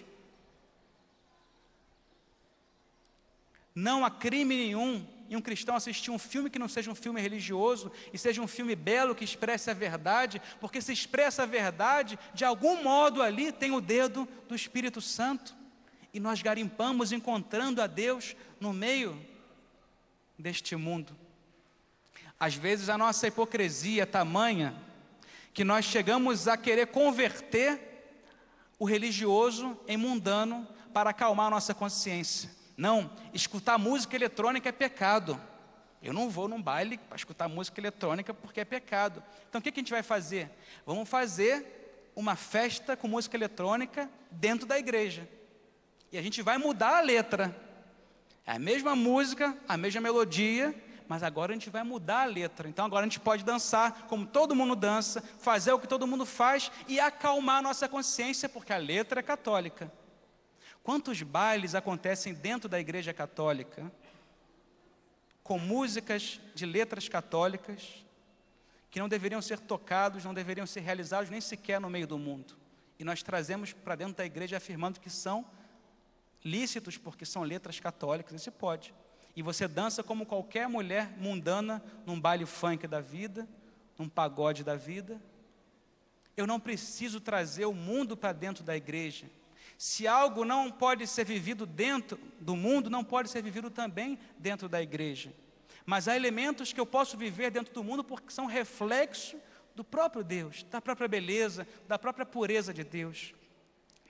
Não há crime nenhum e um cristão assistir um filme que não seja um filme religioso e seja um filme belo que expresse a verdade, porque se expressa a verdade, de algum modo ali tem o dedo do Espírito Santo. E nós garimpamos encontrando a Deus no meio deste mundo. Às vezes a nossa hipocrisia é tamanha que nós chegamos a querer converter o religioso em mundano para acalmar a nossa consciência. Não, escutar música eletrônica é pecado. Eu não vou num baile para escutar música eletrônica porque é pecado. Então o que, que a gente vai fazer? Vamos fazer uma festa com música eletrônica dentro da igreja. E a gente vai mudar a letra. É a mesma música, a mesma melodia, mas agora a gente vai mudar a letra. Então agora a gente pode dançar como todo mundo dança, fazer o que todo mundo faz e acalmar a nossa consciência, porque a letra é católica. Quantos bailes acontecem dentro da Igreja Católica com músicas de letras católicas que não deveriam ser tocados, não deveriam ser realizados nem sequer no meio do mundo. E nós trazemos para dentro da igreja afirmando que são lícitos porque são letras católicas, isso pode. E você dança como qualquer mulher mundana num baile funk da vida, num pagode da vida. Eu não preciso trazer o mundo para dentro da igreja se algo não pode ser vivido dentro do mundo, não pode ser vivido também dentro da igreja. Mas há elementos que eu posso viver dentro do mundo porque são reflexo do próprio Deus, da própria beleza, da própria pureza de Deus.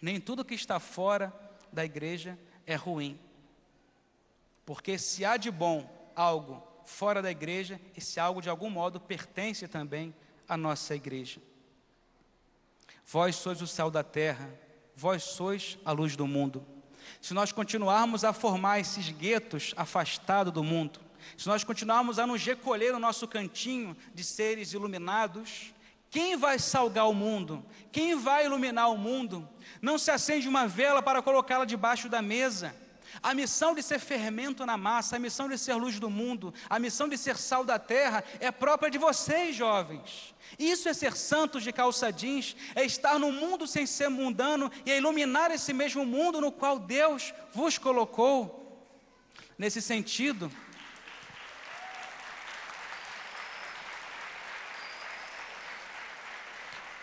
Nem tudo que está fora da igreja é ruim. Porque se há de bom algo fora da igreja, esse algo de algum modo pertence também à nossa igreja. Vós sois o sal da terra. Vós sois a luz do mundo. Se nós continuarmos a formar esses guetos afastados do mundo, se nós continuarmos a nos recolher no nosso cantinho de seres iluminados, quem vai salgar o mundo? Quem vai iluminar o mundo? Não se acende uma vela para colocá-la debaixo da mesa. A missão de ser fermento na massa, a missão de ser luz do mundo, a missão de ser sal da terra é própria de vocês, jovens. Isso é ser santos de calça jeans, é estar no mundo sem ser mundano e é iluminar esse mesmo mundo no qual Deus vos colocou. Nesse sentido,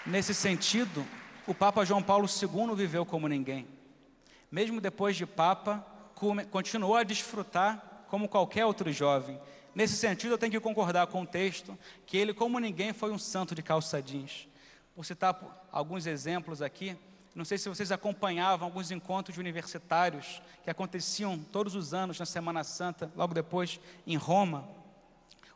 Nesse sentido, o Papa João Paulo II viveu como ninguém. Mesmo depois de Papa, continuou a desfrutar como qualquer outro jovem. Nesse sentido, eu tenho que concordar com o texto que ele, como ninguém, foi um santo de calça jeans. Vou citar alguns exemplos aqui. Não sei se vocês acompanhavam alguns encontros universitários que aconteciam todos os anos na Semana Santa, logo depois em Roma.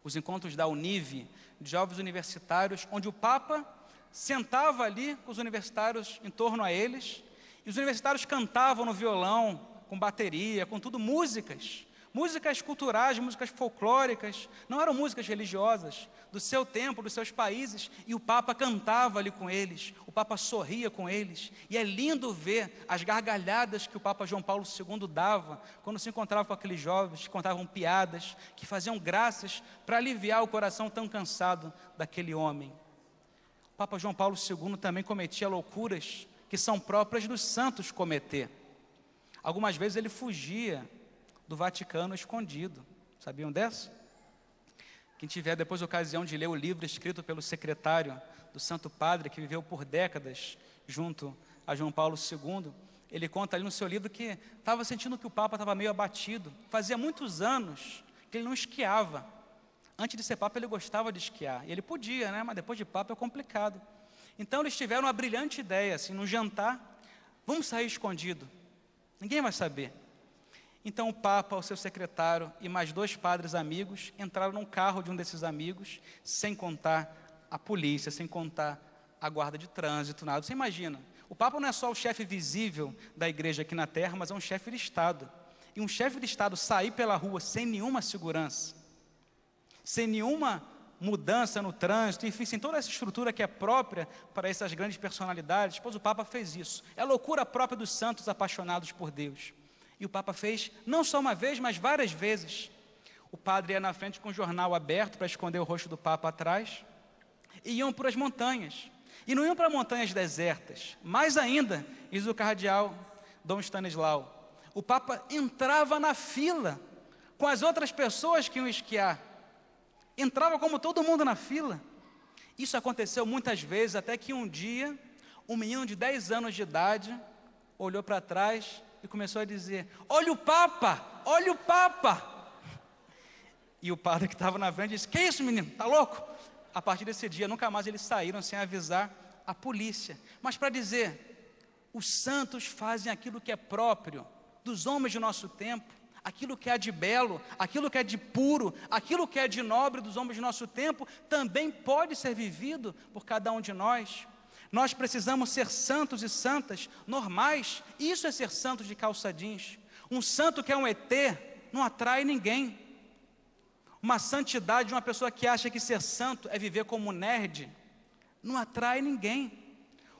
Os encontros da Unive, de jovens universitários, onde o Papa sentava ali com os universitários em torno a eles, e os universitários cantavam no violão, com bateria, com tudo, músicas. Músicas culturais, músicas folclóricas, não eram músicas religiosas, do seu tempo, dos seus países, e o Papa cantava ali com eles, o Papa sorria com eles, e é lindo ver as gargalhadas que o Papa João Paulo II dava quando se encontrava com aqueles jovens que contavam piadas, que faziam graças para aliviar o coração tão cansado daquele homem. O Papa João Paulo II também cometia loucuras que são próprias dos santos cometer. Algumas vezes ele fugia do Vaticano escondido. Sabiam dessa? Quem tiver depois a ocasião de ler o livro escrito pelo secretário do Santo Padre, que viveu por décadas junto a João Paulo II, ele conta ali no seu livro que estava sentindo que o Papa estava meio abatido. Fazia muitos anos que ele não esquiava. Antes de ser Papa, ele gostava de esquiar. E ele podia, né? Mas depois de Papa é complicado. Então eles tiveram uma brilhante ideia, assim, num jantar, vamos sair escondido. Ninguém vai saber. Então o Papa, o seu secretário e mais dois padres amigos entraram num carro de um desses amigos, sem contar a polícia, sem contar a guarda de trânsito, nada. Você imagina? O Papa não é só o chefe visível da igreja aqui na Terra, mas é um chefe de Estado. E um chefe de Estado sair pela rua sem nenhuma segurança, sem nenhuma mudança no trânsito, enfim, assim, toda essa estrutura que é própria para essas grandes personalidades. Pois o Papa fez isso. É loucura própria dos santos apaixonados por Deus. E o Papa fez não só uma vez, mas várias vezes. O padre ia na frente com o jornal aberto para esconder o rosto do Papa atrás. E iam para as montanhas. E não iam para montanhas desertas. Mais ainda, diz o cardeal Dom Stanislau, o Papa entrava na fila com as outras pessoas que iam esquiar entrava como todo mundo na fila. Isso aconteceu muitas vezes, até que um dia, um menino de 10 anos de idade olhou para trás e começou a dizer: Olha o Papa, olha o Papa. E o padre que estava na frente disse: Que é isso, menino? Tá louco? A partir desse dia, nunca mais eles saíram sem avisar a polícia. Mas para dizer, os santos fazem aquilo que é próprio dos homens do nosso tempo aquilo que é de belo, aquilo que é de puro, aquilo que é de nobre dos homens do nosso tempo, também pode ser vivido por cada um de nós. Nós precisamos ser santos e santas, normais. Isso é ser santo de calça jeans. Um santo que é um ET não atrai ninguém. Uma santidade de uma pessoa que acha que ser santo é viver como nerd não atrai ninguém.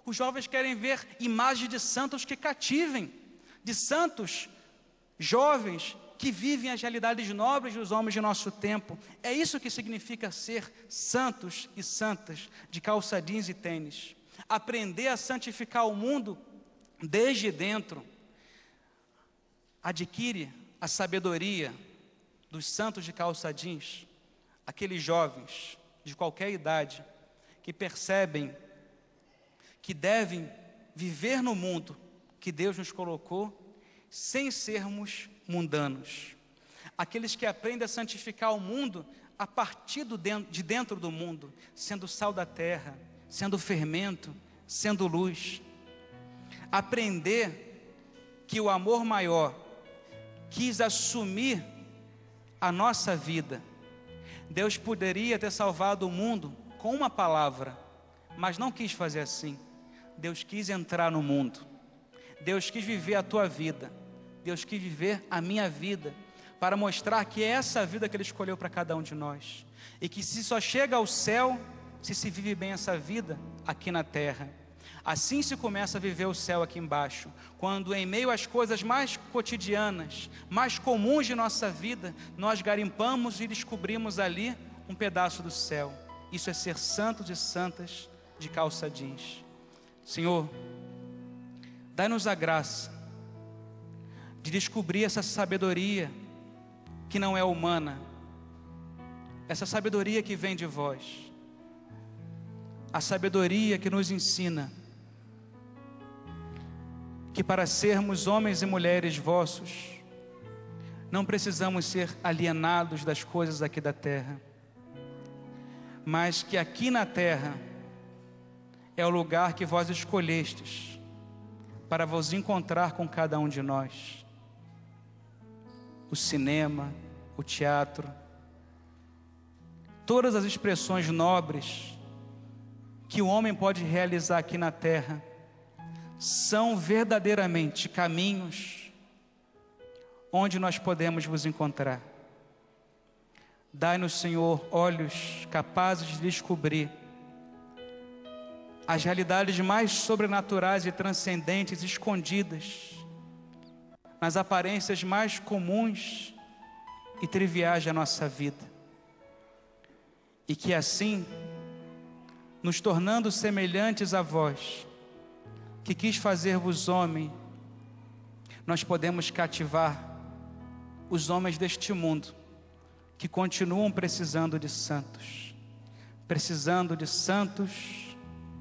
Os jovens querem ver imagens de santos que cativem, de santos jovens que vivem as realidades nobres dos homens de nosso tempo. É isso que significa ser santos e santas, de calça jeans e tênis. Aprender a santificar o mundo desde dentro. Adquire a sabedoria dos santos de calça jeans, aqueles jovens de qualquer idade que percebem que devem viver no mundo que Deus nos colocou sem sermos mundanos. Aqueles que aprendem a santificar o mundo a partir de dentro do mundo, sendo sal da terra, sendo fermento, sendo luz. Aprender que o amor maior quis assumir a nossa vida. Deus poderia ter salvado o mundo com uma palavra, mas não quis fazer assim. Deus quis entrar no mundo. Deus quis viver a tua vida. Deus quis viver a minha vida para mostrar que é essa a vida que Ele escolheu para cada um de nós e que se só chega ao céu se se vive bem essa vida aqui na terra. Assim se começa a viver o céu aqui embaixo, quando em meio às coisas mais cotidianas, mais comuns de nossa vida, nós garimpamos e descobrimos ali um pedaço do céu. Isso é ser santos e santas de calça jeans. Senhor, dá-nos a graça de descobrir essa sabedoria que não é humana, essa sabedoria que vem de vós, a sabedoria que nos ensina que para sermos homens e mulheres vossos, não precisamos ser alienados das coisas aqui da terra, mas que aqui na terra é o lugar que vós escolhestes para vos encontrar com cada um de nós o cinema, o teatro, todas as expressões nobres que o homem pode realizar aqui na terra são verdadeiramente caminhos onde nós podemos vos encontrar. Dai-nos, Senhor, olhos capazes de descobrir as realidades mais sobrenaturais e transcendentes escondidas nas aparências mais comuns e triviais da nossa vida. E que assim, nos tornando semelhantes a vós, que quis fazer-vos homem, nós podemos cativar os homens deste mundo que continuam precisando de santos, precisando de santos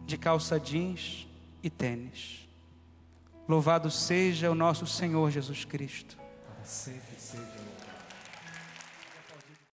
de calça jeans e tênis. Louvado seja o nosso Senhor Jesus Cristo. Para sempre